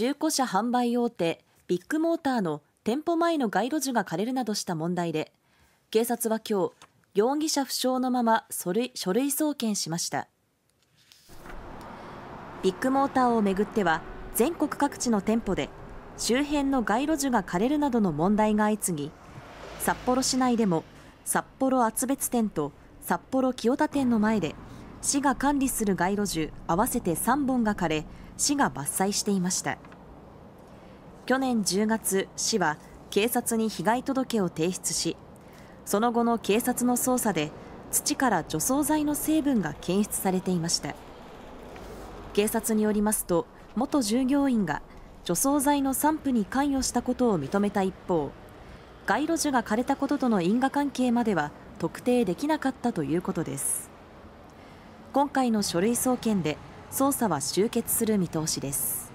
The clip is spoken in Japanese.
中古車販売大手ビッグモーターの店舗前の街路樹が枯れるなどした問題で警察は今日容疑者不詳のまま書類書類送検しましたビッグモーターをめぐっては全国各地の店舗で周辺の街路樹が枯れるなどの問題が相次ぎ札幌市内でも札幌厚別店と札幌清田店の前で市が管理する街路樹合わせて3本が枯れ市が伐採していました去年10月市は警察に被害届を提出しその後の警察の捜査で土から除草剤の成分が検出されていました警察によりますと元従業員が除草剤の散布に関与したことを認めた一方街路樹が枯れたこととの因果関係までは特定できなかったということです今回の書類送検で捜査は終結する見通しです。